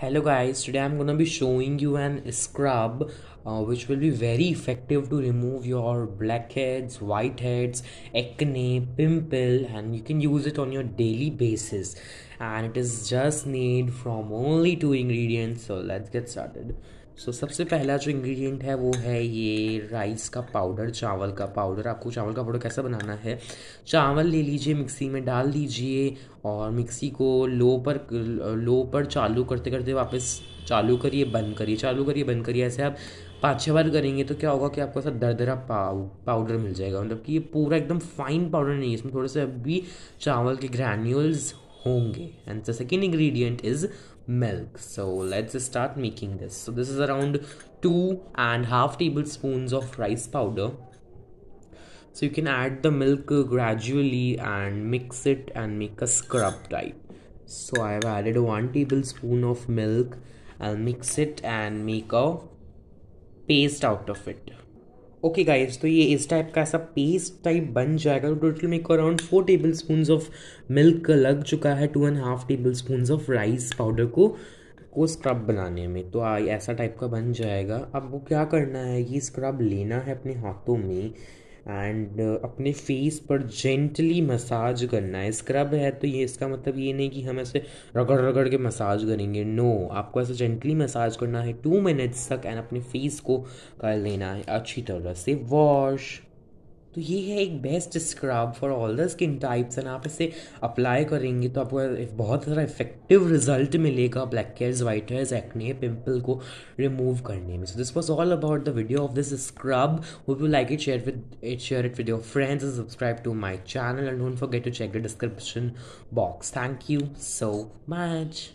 hello guys today i'm gonna be showing you an scrub uh, which will be very effective to remove your blackheads whiteheads acne pimple and you can use it on your daily basis and it is just made from only two ingredients so let's get started so so, सबसे पहला जो ingredient है वो है ये rice का powder चावल का पाउडर आपको चावल का पाउडर कैसा बनाना है चावल ले लीजिए मिक्सी में डाल दीजिए और मिक्सी को लो पर लो पर चालू करते करते वापस चालू करिए बंद करिए चालू करिए बंद करिए ऐसे आप पाँच छः बार करेंगे तो क्या होगा कि आपको ऐसा दरदरा पाउ पाउडर मिल जाएगा मतलब कि ये पूरा एकदम फाइन पाउडर नहीं है इसमें थोड़े से अभी चावल के ग्रैन्यूल्स होंगे and the second ingredient is milk so let's start making this so this is around two and half tablespoons of rice powder so you can add the milk gradually and mix it and make a scrub type so i have added one tablespoon of milk i'll mix it and make a paste out of it okay guys तो ये इस type का ऐसा paste type बन जाएगा total मेरे को around four tablespoon of milk लग चुका है two and half tablespoon of rice powder को को स्क्रब बनाने में तो ऐसा टाइप का बन जाएगा अब वो क्या करना है ये स्क्रब लेना है अपने हाथों में एंड uh, अपने फेस पर जेंटली मसाज करना है स्क्रब है तो ये इसका मतलब ये नहीं कि हम ऐसे रगड़ रगड़ के मसाज करेंगे नो आपको ऐसे जेंटली मसाज करना है टू मिनट्स तक एंड अपने फेस को कर लेना है अच्छी तरह से वॉश तो ये है एक best scrub for all the skin types and आप इसे अप्लाई करेंगे तो आपको बहुत सारा इफेक्टिव रिजल्ट मिलेगा black hairs white hairs acne pimple को रिमूव करने में so this was all about the video of this scrub वो you like it share with it share it with your friends and subscribe to my channel and don't forget to check the description box thank you so much